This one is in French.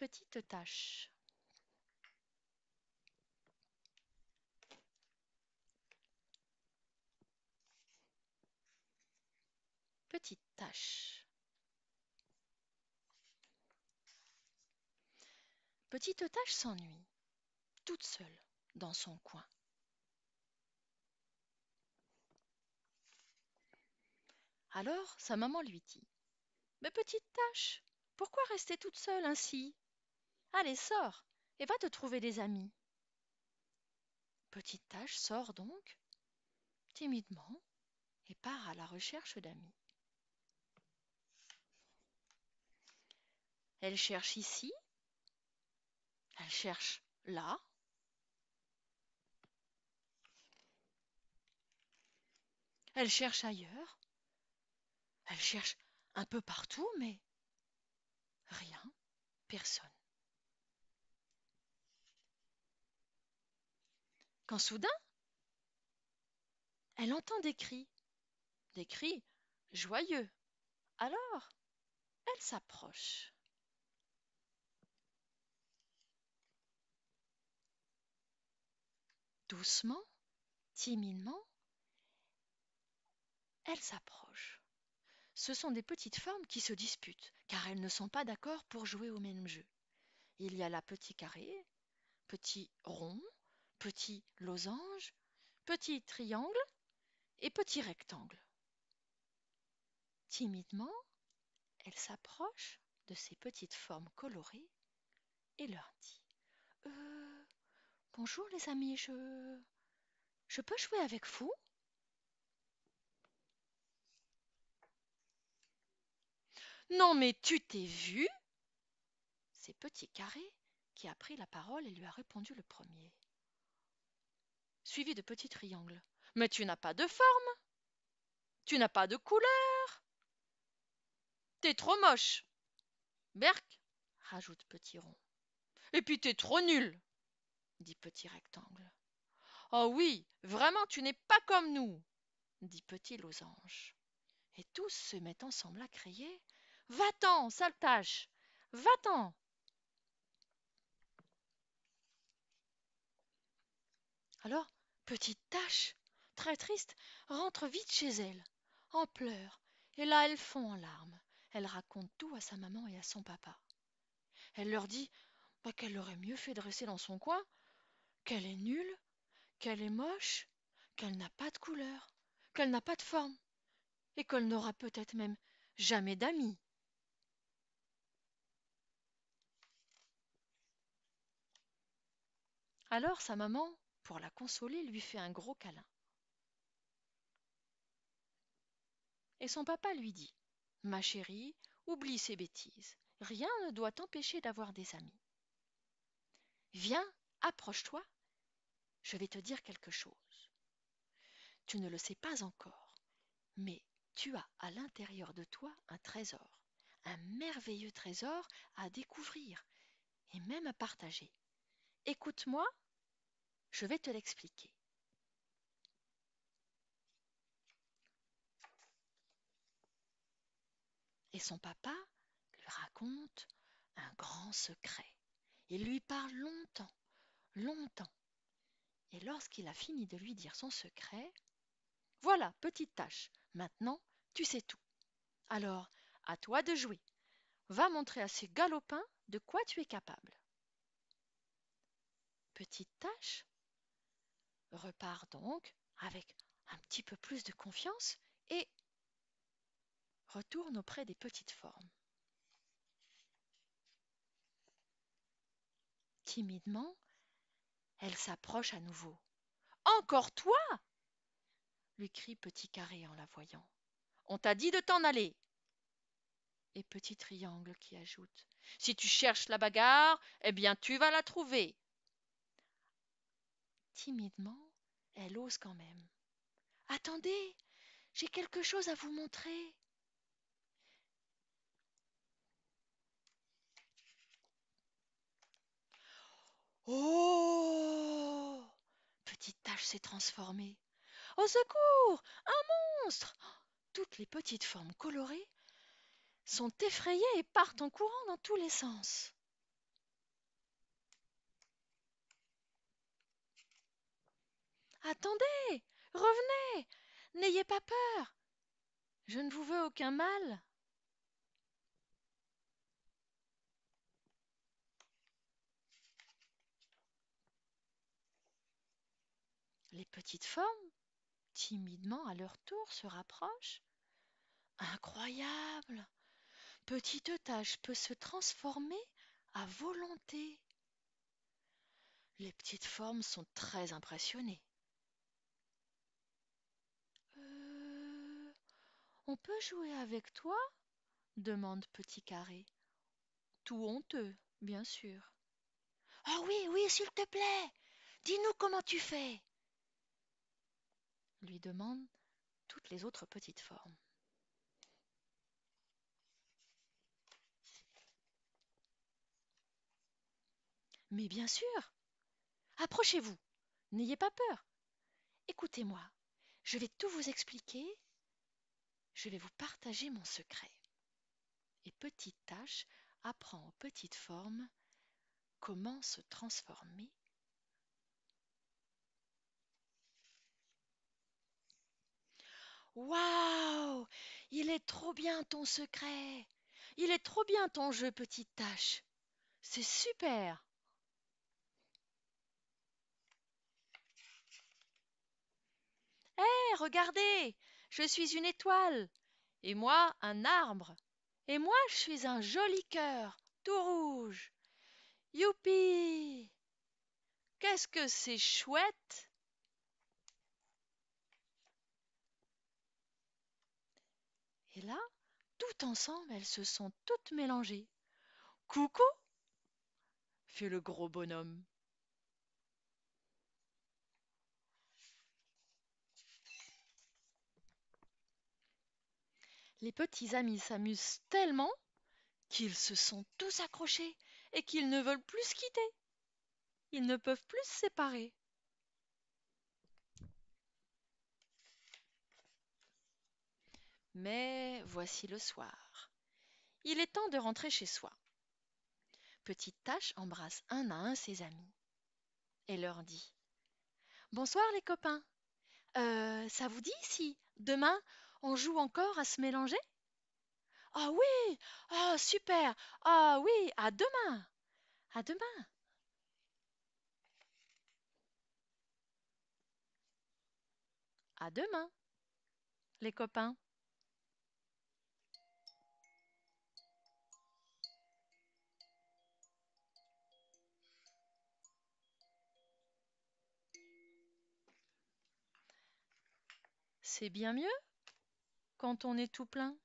Petite tache. Petite tache. Petite tache s'ennuie, toute seule, dans son coin. Alors sa maman lui dit Mais petite tâche, pourquoi rester toute seule ainsi Allez, sors, et va te trouver des amis. Petite tâche sort donc, timidement, et part à la recherche d'amis. Elle cherche ici, elle cherche là. Elle cherche ailleurs. Elle cherche un peu partout, mais rien, personne. quand soudain elle entend des cris, des cris joyeux. Alors, elle s'approche. Doucement, timidement, elle s'approche. Ce sont des petites formes qui se disputent, car elles ne sont pas d'accord pour jouer au même jeu. Il y a là petit carré, petit rond, petit losange, petit triangle et petit rectangle. Timidement, elle s'approche de ces petites formes colorées et leur dit euh, Bonjour les amis, je. Je peux jouer avec vous Non, mais tu t'es vu C'est Petit Carré qui a pris la parole et lui a répondu le premier suivi de petits triangles. Mais tu n'as pas de forme Tu n'as pas de couleur T'es trop moche Berk rajoute Petit Rond. Et puis t'es trop nul dit Petit Rectangle. Oh oui, vraiment, tu n'es pas comme nous dit Petit Losange. Et tous se mettent ensemble à crier Va-t'en, sale tâche Va-t'en Alors, petite tache très triste rentre vite chez elle en pleurs et là elle fond en larmes elle raconte tout à sa maman et à son papa elle leur dit bah, qu'elle l'aurait mieux fait dresser dans son coin qu'elle est nulle qu'elle est moche qu'elle n'a pas de couleur qu'elle n'a pas de forme et qu'elle n'aura peut-être même jamais d'amis Alors sa maman pour la consoler, lui fait un gros câlin. Et son papa lui dit Ma chérie, oublie ces bêtises. Rien ne doit t'empêcher d'avoir des amis. Viens, approche-toi. Je vais te dire quelque chose. Tu ne le sais pas encore, mais tu as à l'intérieur de toi un trésor, un merveilleux trésor à découvrir et même à partager. Écoute-moi je vais te l'expliquer. Et son papa lui raconte un grand secret. Il lui parle longtemps, longtemps. Et lorsqu'il a fini de lui dire son secret, voilà, petite tâche, maintenant tu sais tout. Alors, à toi de jouer. Va montrer à ces galopins de quoi tu es capable. Petite tâche repart donc avec un petit peu plus de confiance et retourne auprès des petites formes. Timidement, elle s'approche à nouveau. Encore toi lui crie Petit Carré en la voyant. On t'a dit de t'en aller. Et Petit Triangle qui ajoute Si tu cherches la bagarre, eh bien tu vas la trouver. Timidement, elle ose quand même. Attendez, j'ai quelque chose à vous montrer. Oh Petite tache s'est transformée. Au secours Un monstre Toutes les petites formes colorées sont effrayées et partent en courant dans tous les sens. attendez revenez n'ayez pas peur je ne vous veux aucun mal Les petites formes, timidement à leur tour, se rapprochent. Incroyable Petite tâche peut se transformer à volonté. Les petites formes sont très impressionnées. on peut jouer avec toi demande Petit Carré. Tout honteux, bien sûr. Oh oui, oui, s'il te plaît, dis-nous comment tu fais lui demandent toutes les autres petites formes. Mais bien sûr. Approchez-vous. N'ayez pas peur. Écoutez-moi. Je vais tout vous expliquer je vais vous partager mon secret. Et Petite Tâche apprend aux petites formes comment se transformer Waouh Il est trop bien ton secret Il est trop bien ton jeu, petite tâche C'est super Hé, eh, regardez je suis une étoile. Et moi, un arbre. Et moi, je suis un joli cœur, tout rouge. Youpi Qu'est-ce que c'est chouette Et là, tout ensemble, elles se sont toutes mélangées. Coucou fit le gros bonhomme. Les petits amis s'amusent tellement qu'ils se sont tous accrochés et qu'ils ne veulent plus se quitter. Ils ne peuvent plus se séparer. Mais voici le soir. Il est temps de rentrer chez soi. Petite Tache embrasse un à un ses amis et leur dit Bonsoir les copains. Euh, ça vous dit si demain on joue encore à se mélanger Ah oui Ah super Ah oui À demain À demain À demain, les copains C'est bien mieux quand on est tout plein